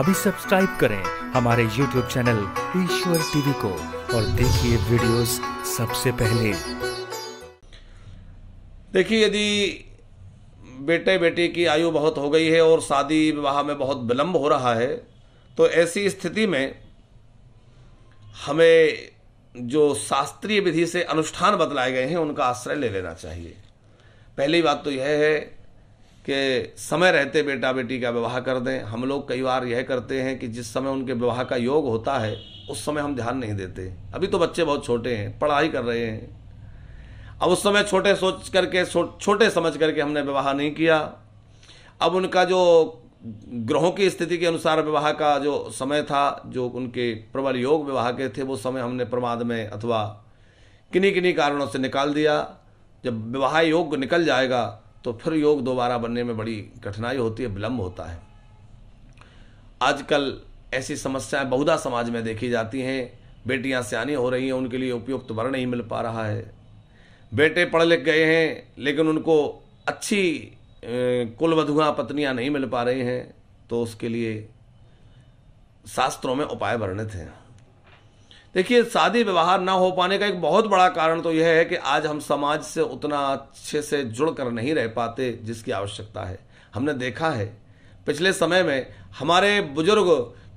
अभी सब्सक्राइब करें हमारे YouTube चैनल ईश्वर टीवी को और देखिए वीडियोस सबसे पहले देखिए यदि बेटे बेटी की आयु बहुत हो गई है और शादी विवाह में बहुत विलंब हो रहा है तो ऐसी स्थिति में हमें जो शास्त्रीय विधि से अनुष्ठान बतलाए गए हैं उनका आश्रय ले लेना चाहिए पहली बात तो यह है कि समय रहते बेटा बेटी का विवाह कर दें हम लोग कई बार यह करते हैं कि जिस समय उनके विवाह का योग होता है उस समय हम ध्यान नहीं देते अभी तो बच्चे बहुत छोटे हैं पढ़ाई कर रहे हैं अब उस समय छोटे सोच करके छोटे समझ करके हमने विवाह नहीं किया अब उनका जो ग्रहों की स्थिति के अनुसार विवाह का जो समय था जो उनके प्रबल योग विवाह के थे वो समय हमने प्रमाद में अथवा किन्हीं किन्हीं कारणों से निकाल दिया जब विवाह योग निकल जाएगा तो फिर योग दोबारा बनने में बड़ी कठिनाई होती है विलम्ब होता है आजकल ऐसी समस्याएं बहुधा समाज में देखी जाती हैं बेटियां सियानी हो रही हैं उनके लिए उपयुक्त तो वर नहीं मिल पा रहा है बेटे पढ़ लिख गए हैं लेकिन उनको अच्छी कुलवधुआ पत्नियां नहीं मिल पा रही हैं तो उसके लिए शास्त्रों में उपाय वर्णित हैं देखिए शादी व्यवहार ना हो पाने का एक बहुत बड़ा कारण तो यह है कि आज हम समाज से उतना अच्छे से जुड़ कर नहीं रह पाते जिसकी आवश्यकता है हमने देखा है पिछले समय में हमारे बुजुर्ग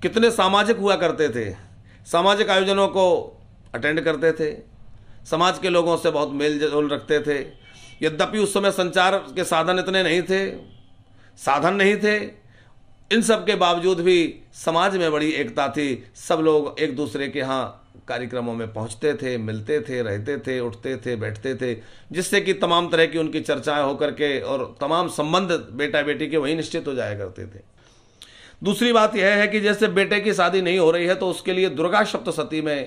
कितने सामाजिक हुआ करते थे सामाजिक आयोजनों को अटेंड करते थे समाज के लोगों से बहुत मेल जोल रखते थे यद्यपि उस समय संचार के साधन इतने नहीं थे साधन नहीं थे इन सब के बावजूद भी समाज में बड़ी एकता थी सब लोग एक दूसरे के यहाँ कार्यक्रमों में पहुंचते थे मिलते थे रहते थे उठते थे बैठते थे जिससे कि तमाम तरह की उनकी चर्चाएं होकर के और तमाम संबंध बेटा बेटी के वहीं निश्चित हो जाया करते थे दूसरी बात यह है कि जैसे बेटे की शादी नहीं हो रही है तो उसके लिए दुर्गा सप्त सती में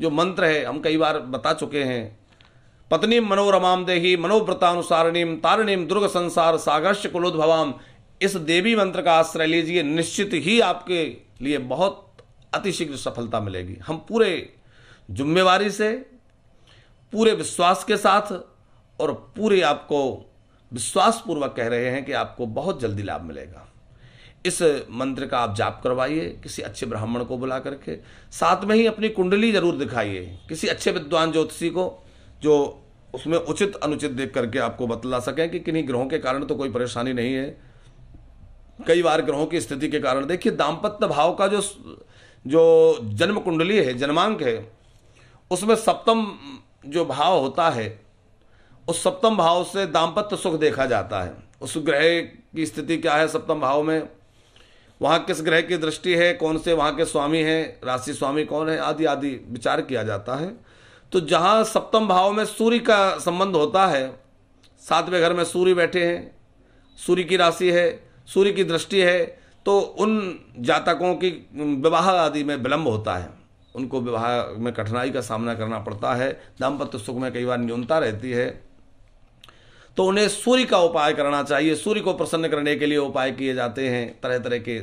जो मंत्र है हम कई बार बता चुके हैं पत्नी मनोरमाम देही मनोव्रतानुसारणीम तारणीम दुर्ग संसार सागर्ष कुलोद्भवाम इस देवी मंत्र का आश्रय लीजिए निश्चित ही आपके लिए बहुत अतिशीघ्र सफलता मिलेगी हम पूरे जुम्मेवारी से पूरे विश्वास के साथ और पूरे आपको विश्वासपूर्वक कह रहे हैं कि आपको बहुत जल्दी लाभ मिलेगा इस मंत्र का आप जाप करवाइए किसी अच्छे ब्राह्मण को बुला करके साथ में ही अपनी कुंडली जरूर दिखाइए किसी अच्छे विद्वान ज्योतिषी को जो उसमें उचित अनुचित देख करके आपको बतला सकें कि किन्हीं ग्रहों के कारण तो कोई परेशानी नहीं है कई बार ग्रहों की स्थिति के कारण देखिए दाम्पत्य भाव का जो जो जन्म कुंडली है जन्मांक है उसमें सप्तम जो भाव होता है उस सप्तम भाव से दाम्पत्य सुख देखा जाता है उस ग्रह की स्थिति क्या है सप्तम भाव में वहाँ किस ग्रह की दृष्टि है कौन से वहाँ के स्वामी हैं राशि स्वामी कौन है आदि आदि विचार किया जाता है तो जहाँ सप्तम भाव में सूर्य का संबंध होता है सातवें घर में सूर्य बैठे हैं सूर्य की राशि है सूर्य की दृष्टि है तो उन जातकों की विवाह आदि में विलम्ब होता है उनको विवाह में कठिनाई का सामना करना पड़ता है दाम्पत्य सुख में कई बार न्यूनता रहती है तो उन्हें सूर्य का उपाय करना चाहिए सूर्य को प्रसन्न करने के लिए उपाय किए जाते हैं तरह तरह के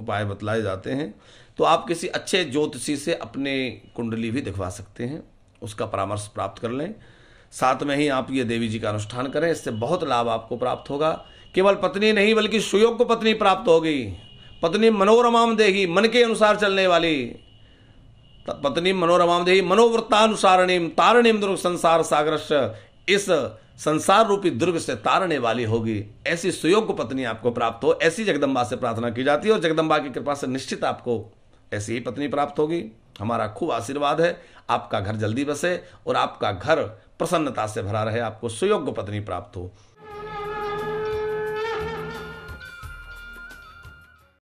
उपाय बतलाए जाते हैं तो आप किसी अच्छे ज्योतिषी से अपने कुंडली भी दिखवा सकते हैं उसका परामर्श प्राप्त कर लें साथ में ही आप ये देवी जी का अनुष्ठान करें इससे बहुत लाभ आपको प्राप्त होगा केवल पत्नी नहीं बल्कि सुयोग को पत्नी प्राप्त होगी पत्नी मनोरमाम देगी मन के अनुसार चलने वाली पत्नी मनोरमाम देगी मनोवृत्तानुसारणीम तारणीम दुर्ग संसार सागर इस संसार रूपी दुर्ग से तारने वाली होगी ऐसी सुयोग पत्नी आपको प्राप्त हो ऐसी जगदम्बा से प्रार्थना की जाती है और जगदम्बा की कृपा से निश्चित आपको ऐसी ही पत्नी प्राप्त होगी हमारा खूब आशीर्वाद है आपका घर जल्दी बसे और आपका घर प्रसन्नता से भरा रहे आपको सुयोग्य पत्नी प्राप्त हो